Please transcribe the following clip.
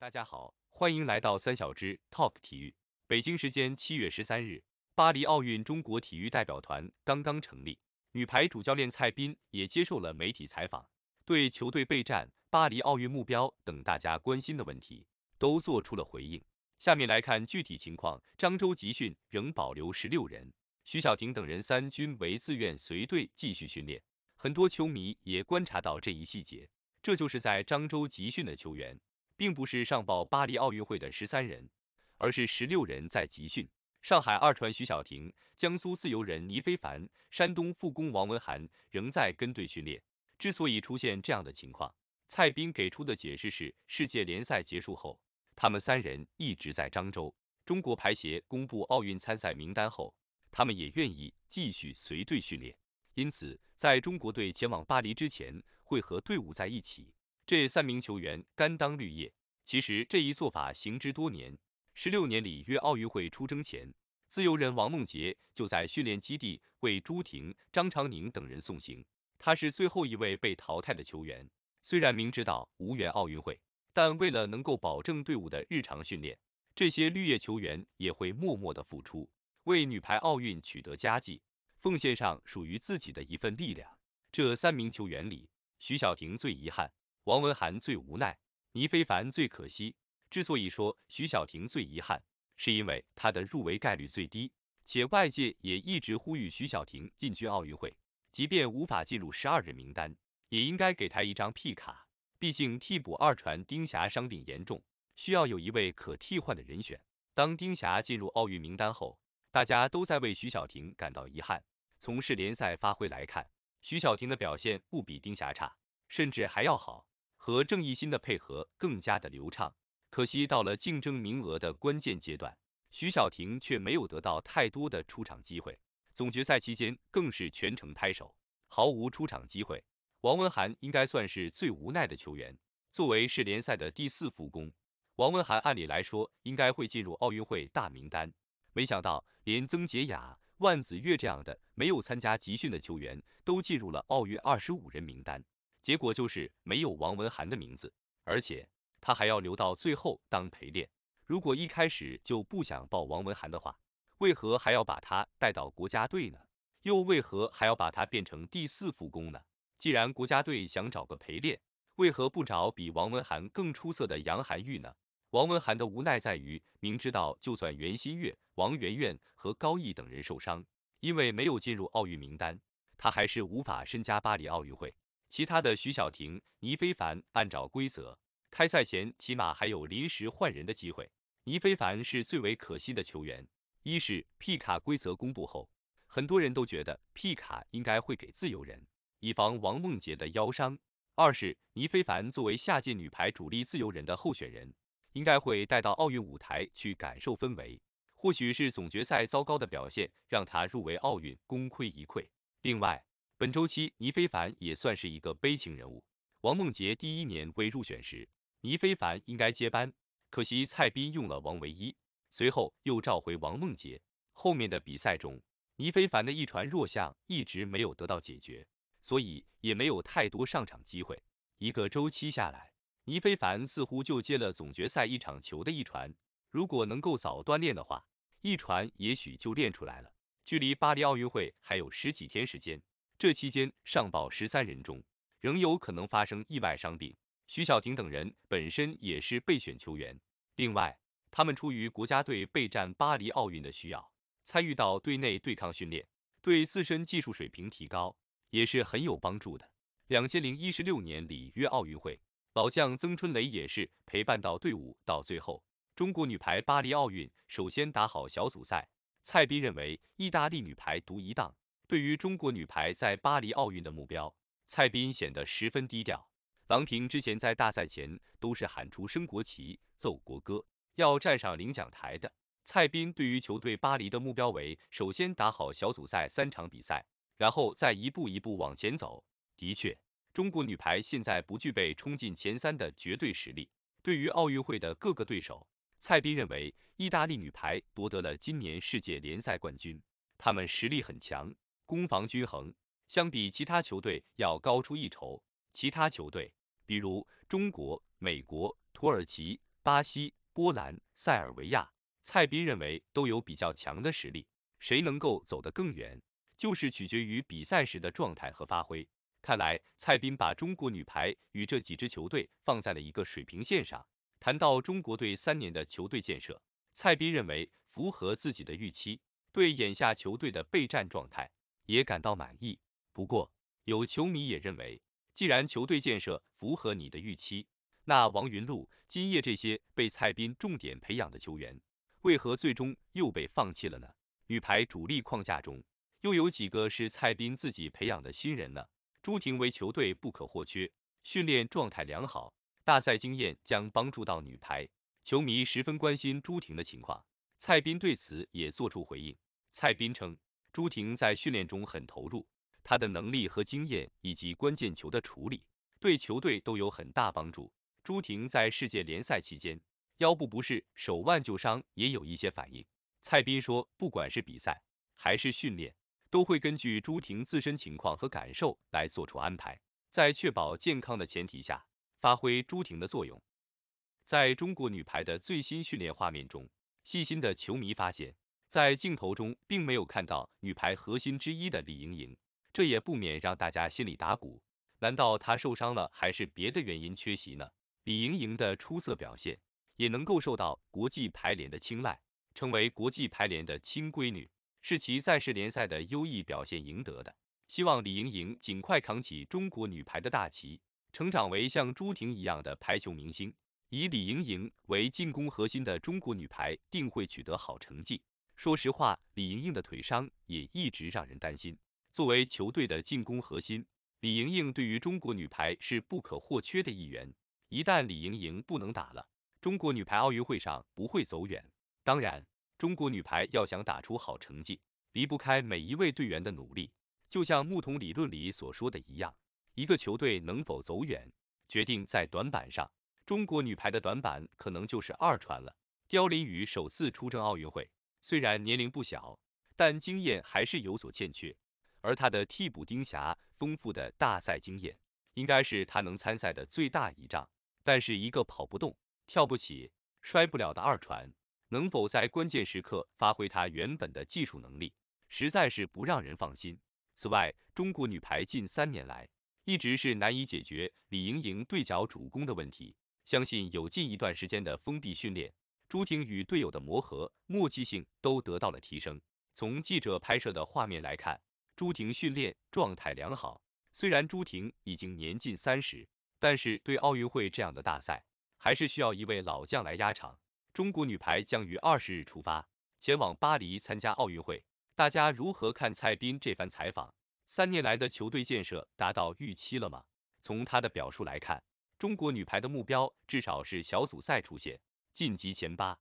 大家好，欢迎来到三小只 Talk 体育。北京时间七月十三日，巴黎奥运中国体育代表团刚刚成立，女排主教练蔡斌也接受了媒体采访，对球队备战、巴黎奥运目标等大家关心的问题都做出了回应。下面来看具体情况：漳州集训仍保留十六人，徐小婷等人三均为自愿随队继续训练。很多球迷也观察到这一细节，这就是在漳州集训的球员。并不是上报巴黎奥运会的十三人，而是十六人在集训。上海二传徐小婷、江苏自由人倪非凡、山东副攻王文涵仍在跟队训练。之所以出现这样的情况，蔡斌给出的解释是：世界联赛结束后，他们三人一直在漳州。中国排协公布奥运参赛名单后，他们也愿意继续随队训练，因此在中国队前往巴黎之前，会和队伍在一起。这三名球员甘当绿叶，其实这一做法行之多年。十六年里约奥运会出征前，自由人王梦洁就在训练基地为朱婷、张常宁等人送行。他是最后一位被淘汰的球员，虽然明知道无缘奥运会，但为了能够保证队伍的日常训练，这些绿叶球员也会默默的付出，为女排奥运取得佳绩，奉献上属于自己的一份力量。这三名球员里，徐晓婷最遗憾。王文涵最无奈，倪非凡最可惜。之所以说徐小婷最遗憾，是因为她的入围概率最低，且外界也一直呼吁徐小婷进军奥运会。即便无法进入十二人名单，也应该给她一张 P 卡。毕竟替补二传丁霞伤病严重，需要有一位可替换的人选。当丁霞进入奥运名单后，大家都在为徐小婷感到遗憾。从世联赛发挥来看，徐小婷的表现不比丁霞差，甚至还要好。和郑艺心的配合更加的流畅，可惜到了竞争名额的关键阶段，徐小婷却没有得到太多的出场机会，总决赛期间更是全程拍手，毫无出场机会。王文涵应该算是最无奈的球员，作为是联赛的第四副攻，王文涵按理来说应该会进入奥运会大名单，没想到连曾洁雅、万子月这样的没有参加集训的球员都进入了奥运二十五人名单。结果就是没有王文涵的名字，而且他还要留到最后当陪练。如果一开始就不想报王文涵的话，为何还要把他带到国家队呢？又为何还要把他变成第四副攻呢？既然国家队想找个陪练，为何不找比王文涵更出色的杨涵玉呢？王文涵的无奈在于，明知道就算袁心玥、王媛媛和高毅等人受伤，因为没有进入奥运名单，他还是无法参加巴黎奥运会。其他的徐小婷、倪非凡，按照规则，开赛前起码还有临时换人的机会。倪非凡是最为可惜的球员，一是 P 卡规则公布后，很多人都觉得 P 卡应该会给自由人，以防王梦洁的腰伤；二是倪非凡作为下届女排主力自由人的候选人，应该会带到奥运舞台去感受氛围。或许是总决赛糟糕的表现，让他入围奥运功亏一篑。另外，本周期，倪非凡也算是一个悲情人物。王梦洁第一年未入选时，倪非凡应该接班，可惜蔡斌用了王唯一，随后又召回王梦洁。后面的比赛中，倪非凡的一传弱项一直没有得到解决，所以也没有太多上场机会。一个周期下来，倪非凡似乎就接了总决赛一场球的一传。如果能够早锻炼的话，一传也许就练出来了。距离巴黎奥运会还有十几天时间。这期间上报十三人中，仍有可能发生意外伤病。徐小婷等人本身也是备选球员，另外他们出于国家队备战巴黎奥运的需要，参与到队内对抗训练，对自身技术水平提高也是很有帮助的。两千零一十六年里约奥运会，老将曾春蕾也是陪伴到队伍到最后。中国女排巴黎奥运首先打好小组赛，蔡斌认为意大利女排独一档。对于中国女排在巴黎奥运的目标，蔡斌显得十分低调。郎平之前在大赛前都是喊出升国旗、奏国歌、要站上领奖台的。蔡斌对于球队巴黎的目标为：首先打好小组赛三场比赛，然后再一步一步往前走。的确，中国女排现在不具备冲进前三的绝对实力。对于奥运会的各个对手，蔡斌认为意大利女排夺得了今年世界联赛冠军，他们实力很强。攻防均衡，相比其他球队要高出一筹。其他球队，比如中国、美国、土耳其、巴西、波兰、塞尔维亚，蔡斌认为都有比较强的实力。谁能够走得更远，就是取决于比赛时的状态和发挥。看来蔡斌把中国女排与这几支球队放在了一个水平线上。谈到中国队三年的球队建设，蔡斌认为符合自己的预期。对眼下球队的备战状态。也感到满意。不过，有球迷也认为，既然球队建设符合你的预期，那王云璐、金烨这些被蔡斌重点培养的球员，为何最终又被放弃了呢？女排主力框架中，又有几个是蔡斌自己培养的新人呢？朱婷为球队不可或缺，训练状态良好，大赛经验将帮助到女排。球迷十分关心朱婷的情况，蔡斌对此也做出回应。蔡斌称。朱婷在训练中很投入，她的能力和经验以及关键球的处理，对球队都有很大帮助。朱婷在世界联赛期间，腰部不适、手腕旧伤也有一些反应。蔡斌说，不管是比赛还是训练，都会根据朱婷自身情况和感受来做出安排，在确保健康的前提下，发挥朱婷的作用。在中国女排的最新训练画面中，细心的球迷发现。在镜头中，并没有看到女排核心之一的李盈莹，这也不免让大家心里打鼓。难道她受伤了，还是别的原因缺席呢？李盈莹的出色表现，也能够受到国际排联的青睐，成为国际排联的亲闺女，是其在世联赛的优异表现赢得的。希望李盈莹尽快扛起中国女排的大旗，成长为像朱婷一样的排球明星。以李盈莹为进攻核心的中国女排，定会取得好成绩。说实话，李盈莹的腿伤也一直让人担心。作为球队的进攻核心，李盈莹对于中国女排是不可或缺的一员。一旦李盈莹不能打了，中国女排奥运会上不会走远。当然，中国女排要想打出好成绩，离不开每一位队员的努力。就像木桶理论里所说的一样，一个球队能否走远，决定在短板上。中国女排的短板可能就是二传了。刁琳宇首次出征奥运会。虽然年龄不小，但经验还是有所欠缺。而他的替补丁霞，丰富的大赛经验应该是他能参赛的最大一仗。但是一个跑不动、跳不起、摔不了的二传，能否在关键时刻发挥他原本的技术能力，实在是不让人放心。此外，中国女排近三年来一直是难以解决李盈莹对角主攻的问题。相信有近一段时间的封闭训练。朱婷与队友的磨合默契性都得到了提升。从记者拍摄的画面来看，朱婷训练状态良好。虽然朱婷已经年近三十，但是对奥运会这样的大赛，还是需要一位老将来压场。中国女排将于二十日出发，前往巴黎参加奥运会。大家如何看蔡斌这番采访？三年来的球队建设达到预期了吗？从他的表述来看，中国女排的目标至少是小组赛出线。晋级前八。